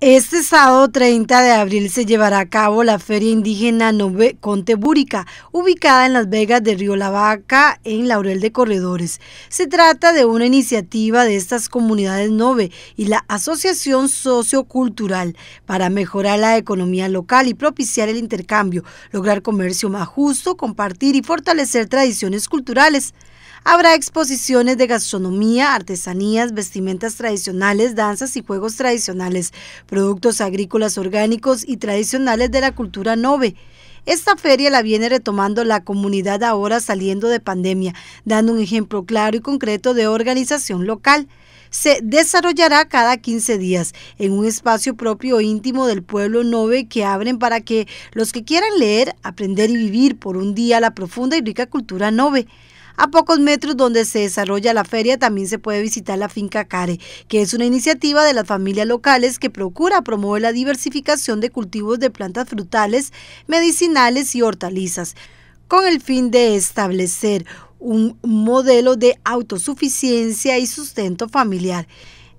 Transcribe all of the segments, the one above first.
Este sábado 30 de abril se llevará a cabo la Feria Indígena Nove Contebúrica, ubicada en Las Vegas de Río La Vaca, en Laurel de Corredores. Se trata de una iniciativa de estas comunidades Nove y la Asociación Sociocultural para mejorar la economía local y propiciar el intercambio, lograr comercio más justo, compartir y fortalecer tradiciones culturales. Habrá exposiciones de gastronomía, artesanías, vestimentas tradicionales, danzas y juegos tradicionales, productos agrícolas orgánicos y tradicionales de la cultura nove. Esta feria la viene retomando la comunidad ahora saliendo de pandemia, dando un ejemplo claro y concreto de organización local se desarrollará cada 15 días en un espacio propio e íntimo del pueblo Nove que abren para que los que quieran leer, aprender y vivir por un día la profunda y rica cultura Nove. A pocos metros donde se desarrolla la feria también se puede visitar la finca Care, que es una iniciativa de las familias locales que procura promover la diversificación de cultivos de plantas frutales, medicinales y hortalizas, con el fin de establecer un modelo de autosuficiencia y sustento familiar.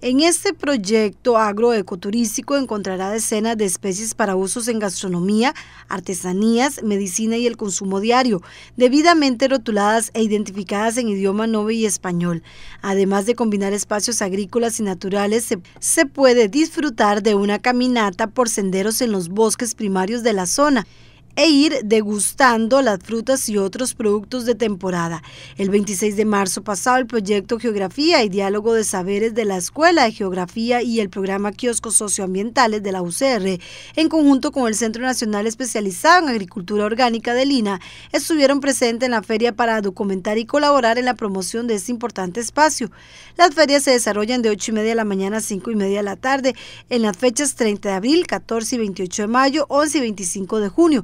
En este proyecto agroecoturístico encontrará decenas de especies para usos en gastronomía, artesanías, medicina y el consumo diario, debidamente rotuladas e identificadas en idioma nobe y español. Además de combinar espacios agrícolas y naturales, se puede disfrutar de una caminata por senderos en los bosques primarios de la zona e ir degustando las frutas y otros productos de temporada. El 26 de marzo pasado, el proyecto Geografía y Diálogo de Saberes de la Escuela de Geografía y el programa Kioscos Socioambientales de la UCR, en conjunto con el Centro Nacional Especializado en Agricultura Orgánica de Lina, estuvieron presentes en la feria para documentar y colaborar en la promoción de este importante espacio. Las ferias se desarrollan de 8 y media de la mañana a 5 y media de la tarde, en las fechas 30 de abril, 14 y 28 de mayo, 11 y 25 de junio